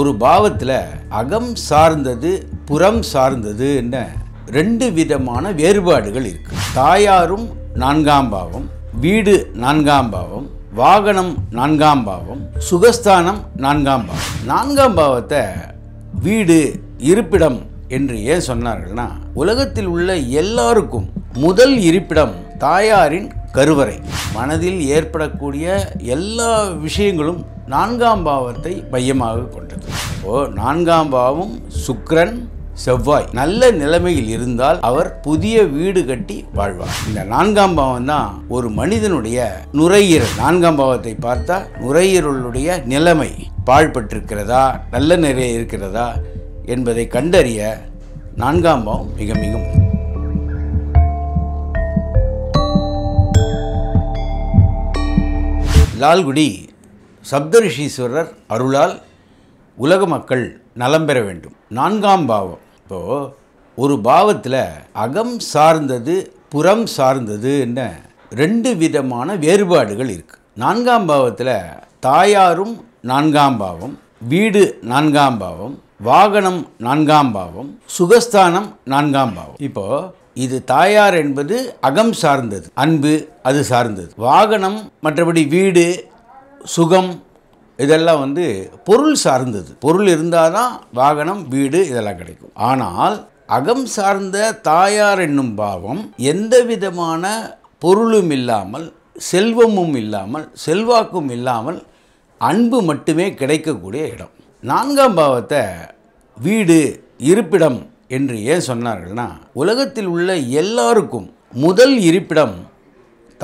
ஒரு பாவத்தில் அகம் சார்ந்தது புறம் சார்ந்ததுன்னு ரெண்டு விதமான வேறுபாடுகள் இருக்கு தாயாரும் நான்காம் பாவம் வீடு நான்காம் பாவம் வாகனம் நான்காம் பாவம் சுகஸ்தானம் நான்காம் பாவம் நான்காம் பாவத்தை வீடு இருப்பிடம் என்று ஏன் சொன்னார்கள்னா உலகத்தில் உள்ள எல்லாருக்கும் முதல் இருப்பிடம் தாயாரின் கருவறை மனதில் ஏற்படக்கூடிய எல்லா விஷயங்களும் நான்காம் பாவத்தை மையமாக கொண்டது ஓ நான்காம் பாவம் சுக்ரன் செவ்வாய் நல்ல நிலைமையில் இருந்தால் அவர் புதிய வீடு கட்டி வாழ்வார் இந்த நான்காம் பாவம் தான் ஒரு மனிதனுடைய நுரையீரல் நான்காம் பாவத்தை பார்த்தா நுரையீரலுடைய நிலைமை பாழ்பட்டிருக்கிறதா நல்ல நிறைய இருக்கிறதா என்பதை கண்டறிய நான்காம் பாவம் மிக மிக லால்குடி சப்தரிஷீஸ்வரர் அருளால் உலக மக்கள் நலம் பெற வேண்டும் நான்காம் பாவம் இப்போது ஒரு பாவத்தில் அகம் சார்ந்தது புறம் சார்ந்தது என்ன ரெண்டு விதமான வேறுபாடுகள் இருக்குது நான்காம் பாவத்தில் தாயாரும் நான்காம் பாவம் வீடு நான்காம் பாவம் வாகனம் நான்காம் பாவம் சுகஸ்தானம் நான்காம் பாவம் இப்போது இது தாயார் என்பது அகம் சார்ந்தது அன்பு அது சார்ந்தது வாகனம் மற்றபடி வீடு சுகம் இதெல்லாம் வந்து பொருள் சார்ந்தது பொருள் இருந்தால் தான் வாகனம் வீடு இதெல்லாம் கிடைக்கும் ஆனால் அகம் சார்ந்த தாயார் என்னும் பாவம் எந்த விதமான பொருளும் இல்லாமல் செல்வமும் இல்லாமல் செல்வாக்கும் இல்லாமல் அன்பு மட்டுமே கிடைக்கக்கூடிய இடம் நான்காம் பாவத்தை வீடு இருப்பிடம் என்று ஏன் சொன்னார்கள்னா உலகத்தில் உள்ள எல்லாருக்கும் முதல் இருப்பிடம்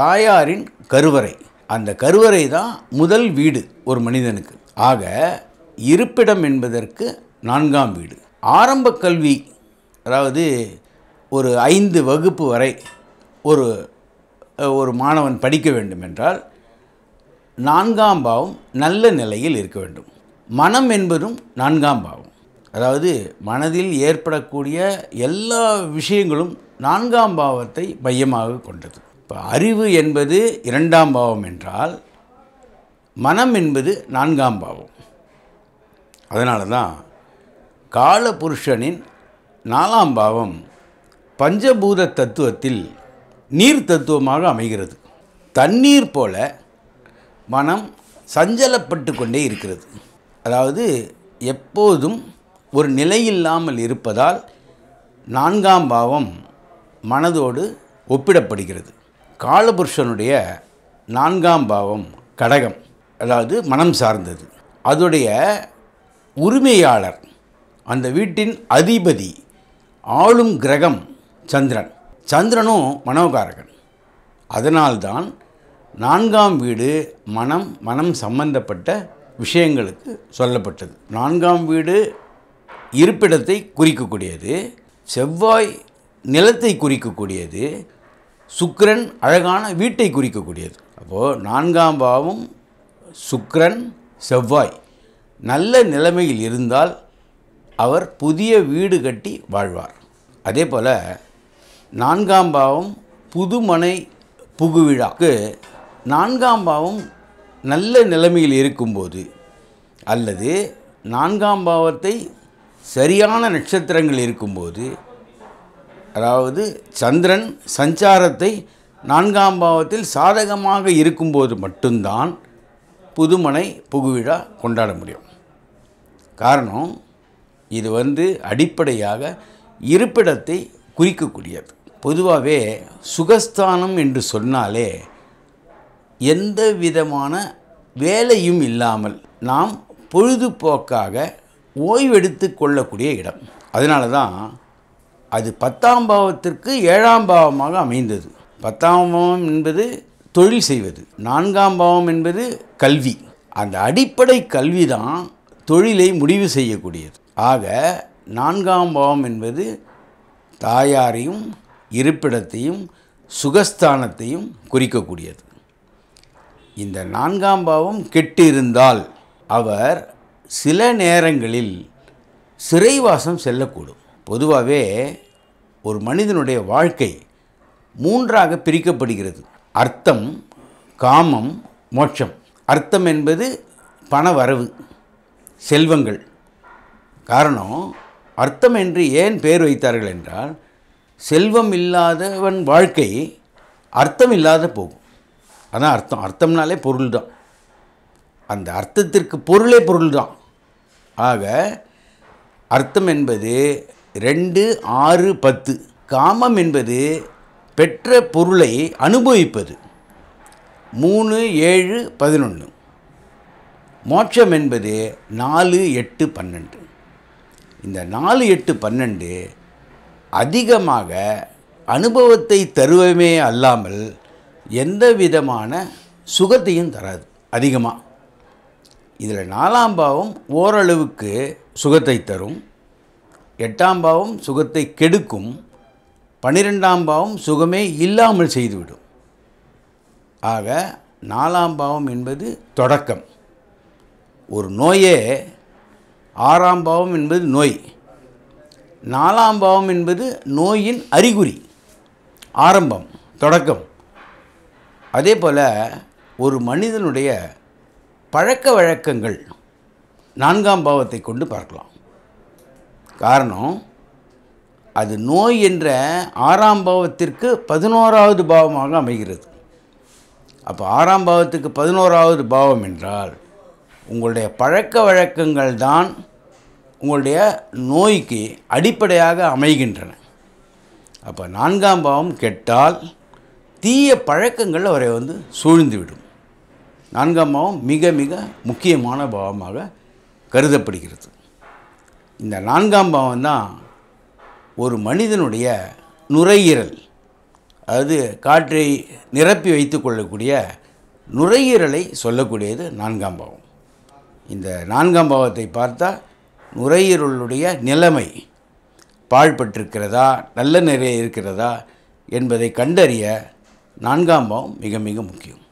தாயாரின் கருவறை அந்த கருவறை தான் முதல் வீடு ஒரு மனிதனுக்கு ஆக இருப்பிடம் என்பதற்கு நான்காம் வீடு ஆரம்ப கல்வி அதாவது ஒரு ஐந்து வகுப்பு வரை ஒரு ஒரு மாணவன் படிக்க வேண்டும் என்றால் நான்காம் பாவம் நல்ல நிலையில் இருக்க வேண்டும் மனம் என்பதும் நான்காம் பாவம் அதாவது மனதில் ஏற்படக்கூடிய எல்லா விஷயங்களும் நான்காம் பாவத்தை மையமாக கொண்டது இப்போ அறிவு என்பது இரண்டாம் பாவம் என்றால் மனம் என்பது நான்காம் பாவம் அதனால தான் கால புருஷனின் நாலாம் பாவம் பஞ்சபூத தத்துவத்தில் நீர் தத்துவமாக அமைகிறது தண்ணீர் போல மனம் சஞ்சலப்பட்டு கொண்டே இருக்கிறது அதாவது எப்போதும் ஒரு நிலையில்லாமல் இருப்பதால் நான்காம் பாவம் மனதோடு ஒப்பிடப்படுகிறது காலபுருஷனுடைய நான்காம் பாவம் கடகம் அதாவது மனம் சார்ந்தது அதோடைய உரிமையாளர் அந்த வீட்டின் அதிபதி ஆளும் கிரகம் சந்திரன் சந்திரனும் மனோகாரகன் அதனால்தான் நான்காம் வீடு மனம் மனம் சம்பந்தப்பட்ட விஷயங்களுக்கு சொல்லப்பட்டது நான்காம் வீடு இருப்பிடத்தை குறிக்கக்கூடியது செவ்வாய் நிலத்தை குறிக்கக்கூடியது சுக்ரன் அழகான வீட்டை குறிக்கக்கூடியது அப்போது நான்காம் பாவம் சுக்ரன் செவ்வாய் நல்ல நிலைமையில் இருந்தால் அவர் புதிய வீடு கட்டி வாழ்வார் அதே போல் நான்காம் பாவம் புதுமனை புகுவிழாக்கு நான்காம் பாவம் நல்ல நிலைமையில் இருக்கும்போது அல்லது நான்காம் பாவத்தை சரியான நட்சத்திரங்கள் இருக்கும்போது அதாவது சந்திரன் சஞ்சாரத்தை நான்காம் பாவத்தில் சாதகமாக இருக்கும்போது மட்டும்தான் புதுமனை புகுவிழா கொண்டாட முடியும் காரணம் இது வந்து அடிப்படையாக இருப்பிடத்தை குறிக்கக்கூடியது பொதுவாகவே சுகஸ்தானம் என்று சொன்னாலே எந்த விதமான வேலையும் இல்லாமல் நாம் பொழுதுபோக்காக ஓய்வெடுத்து கொள்ளக்கூடிய இடம் அதனால தான் அது பத்தாம் பாவத்திற்கு ஏழாம் பாவமாக அமைந்தது பத்தாம் பாவம் என்பது தொழில் செய்வது நான்காம் பாவம் என்பது கல்வி அந்த அடிப்படை கல்வி தான் தொழிலை முடிவு செய்யக்கூடியது ஆக நான்காம் பாவம் என்பது தாயாரையும் இருப்பிடத்தையும் சுகஸ்தானத்தையும் குறிக்கக்கூடியது இந்த நான்காம் பாவம் கெட்டிருந்தால் அவர் சில நேரங்களில் சிறைவாசம் செல்லக்கூடும் பொதுவாகவே ஒரு மனிதனுடைய வாழ்க்கை மூன்றாக பிரிக்கப்படுகிறது அர்த்தம் காமம் மோட்சம் அர்த்தம் என்பது பண வரவு செல்வங்கள் காரணம் அர்த்தம் என்று ஏன் பெயர் வைத்தார்கள் என்றால் செல்வம் இல்லாதவன் வாழ்க்கை அர்த்தம் இல்லாத போகும் அதான் அர்த்தம் அர்த்தம்னாலே பொருள் தான் அந்த அர்த்தத்திற்கு பொருளே பொருள் தான் ஆக அர்த்தம் என்பது ரெண்டு ஆறு பத்து காமம் என்பது பெற்ற பொருளை அனுபவிப்பது மூணு ஏழு பதினொன்று மோட்சம் என்பது நாலு எட்டு பன்னெண்டு இந்த நாலு எட்டு பன்னெண்டு அதிகமாக அனுபவத்தை தருவமே அல்லாமல் எந்த விதமான சுகத்தையும் தராது அதிகமாக இதில் நாலாம் பாவம் ஓரளவுக்கு சுகத்தை தரும் எட்டாம் பாவம் சுகத்தை கெடுக்கும் பனிரெண்டாம் பாவம் சுகமே இல்லாமல் செய்துவிடும் ஆக நாலாம் பாவம் என்பது தொடக்கம் ஒரு நோயே ஆறாம் பாவம் என்பது நோய் நாலாம் பாவம் என்பது நோயின் அறிகுறி ஆரம்பம் தொடக்கம் அதே போல் ஒரு மனிதனுடைய பழக்க வழக்கங்கள் நான்காம் பாவத்தை கொண்டு பார்க்கலாம் காரணம் அது நோய் என்ற ஆறாம் பாவத்திற்கு பதினோராவது பாவமாக அமைகிறது அப்போ ஆறாம் பாவத்துக்கு பதினோராவது பாவம் என்றால் உங்களுடைய பழக்க வழக்கங்கள் தான் உங்களுடைய நோய்க்கு அடிப்படையாக அமைகின்றன அப்போ நான்காம் பாவம் கெட்டால் தீய பழக்கங்கள் அவரை வந்து சூழ்ந்துவிடும் நான்காம் பாவம் மிக மிக முக்கியமான பாவமாக கருதப்படுகிறது இந்த நான்காம் பாவம் தான் ஒரு மனிதனுடைய நுரையீரல் அதாவது காற்றை நிரப்பி வைத்து கொள்ளக்கூடிய நுரையீரலை சொல்லக்கூடியது நான்காம் பாவம் இந்த நான்காம் பாவத்தை பார்த்தா நுரையீரலுடைய நிலைமை பாழ்பட்டிருக்கிறதா நல்ல நிறைய இருக்கிறதா என்பதை கண்டறிய நான்காம் பாவம் மிக மிக முக்கியம்